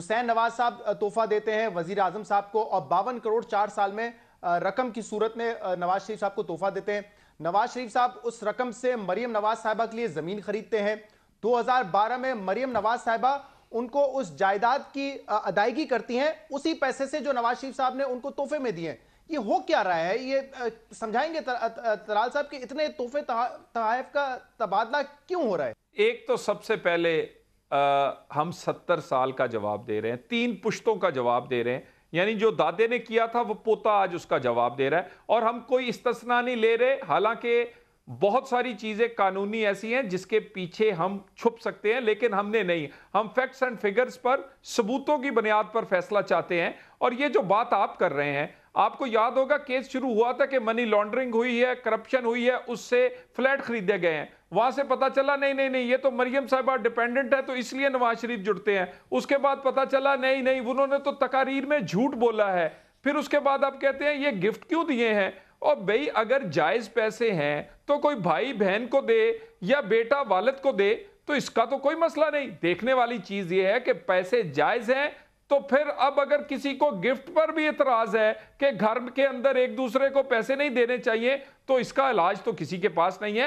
हुसैन नवाज साहब तोहफा देते हैं वजीर आजम साहब को और बावन करोड़ चार साल में रकम की सूरत में नवाज शरीफ साहब को तोहफा देते हैं नवाज शरीफ साहब उस रकम से मरियम नवाज साहबा के लिए ज़मीन खरीदते हैं 2012 में मरियम नवाज साहबा उनको उस जायदाद की अदायगी करती हैं उसी पैसे से जो नवाज शरीफ साहब ने उनको तोहफे में दिए ये हो क्या रहा है ये समझाएंगे तलाल साहब कि इतने तोहफे तहफ का तबादला क्यों हो रहा है एक तो सबसे पहले आ, हम सत्तर साल का जवाब दे रहे हैं तीन पुश्तों का जवाब दे रहे हैं यानी जो दादे ने किया था वो पोता आज उसका जवाब दे रहा है और हम कोई इस्तना नहीं ले रहे हालांकि बहुत सारी चीज़ें कानूनी ऐसी हैं जिसके पीछे हम छुप सकते हैं लेकिन हमने नहीं हम फैक्ट्स एंड फिगर्स पर सबूतों की बुनियाद पर फैसला चाहते हैं और ये जो बात आप कर रहे हैं आपको याद होगा केस शुरू हुआ था कि मनी लॉन्ड्रिंग हुई है करप्शन हुई है उससे फ्लैट खरीदे गए हैं वहां से पता चला नहीं नहीं नहीं ये तो मरियम साहबा डिपेंडेंट है तो इसलिए नवाज शरीफ जुड़ते हैं उसके बाद पता चला नहीं नहीं उन्होंने तो तकारीर में झूठ बोला है फिर उसके बाद आप कहते हैं ये गिफ्ट क्यों दिए हैं और भाई अगर जायज पैसे हैं तो कोई भाई बहन को दे या बेटा वालद को दे तो इसका तो कोई मसला नहीं देखने वाली चीज ये है कि पैसे जायज हैं तो फिर अब अगर किसी को गिफ्ट पर भी इतराज है कि घर के अंदर एक दूसरे को पैसे नहीं देने चाहिए तो इसका इलाज तो किसी के पास नहीं है